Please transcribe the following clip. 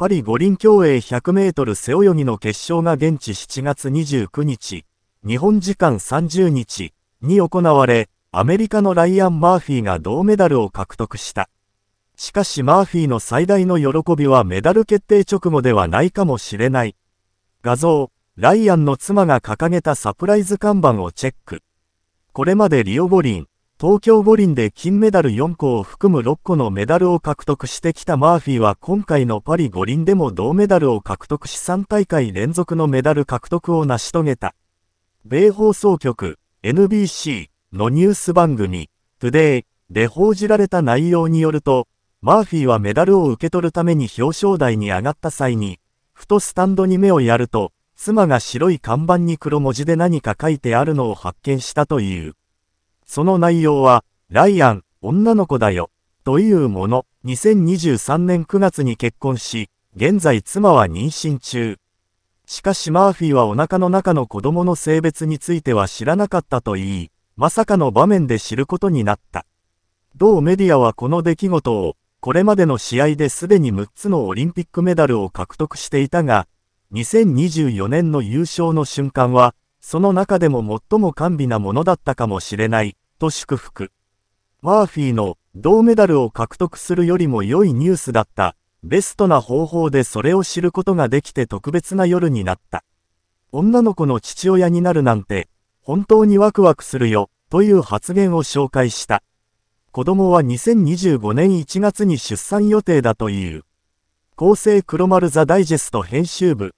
パリ五輪競泳100メートル背泳ぎの決勝が現地7月29日、日本時間30日に行われ、アメリカのライアン・マーフィーが銅メダルを獲得した。しかしマーフィーの最大の喜びはメダル決定直後ではないかもしれない。画像、ライアンの妻が掲げたサプライズ看板をチェック。これまでリオ五輪、東京五輪で金メダル4個を含む6個のメダルを獲得してきたマーフィーは今回のパリ五輪でも銅メダルを獲得し3大会連続のメダル獲得を成し遂げた。米放送局 NBC のニュース番組 Today で報じられた内容によると、マーフィーはメダルを受け取るために表彰台に上がった際に、ふとスタンドに目をやると、妻が白い看板に黒文字で何か書いてあるのを発見したという。その内容は、ライアン、女の子だよ、というもの。2023年9月に結婚し、現在妻は妊娠中。しかしマーフィーはお腹の中の子供の性別については知らなかったと言い、まさかの場面で知ることになった。同メディアはこの出来事を、これまでの試合ですでに6つのオリンピックメダルを獲得していたが、2024年の優勝の瞬間は、その中でも最も甘美なものだったかもしれない、と祝福。マーフィーの銅メダルを獲得するよりも良いニュースだった。ベストな方法でそれを知ることができて特別な夜になった。女の子の父親になるなんて、本当にワクワクするよ、という発言を紹介した。子供は2025年1月に出産予定だという。厚生黒丸ザダイジェスト編集部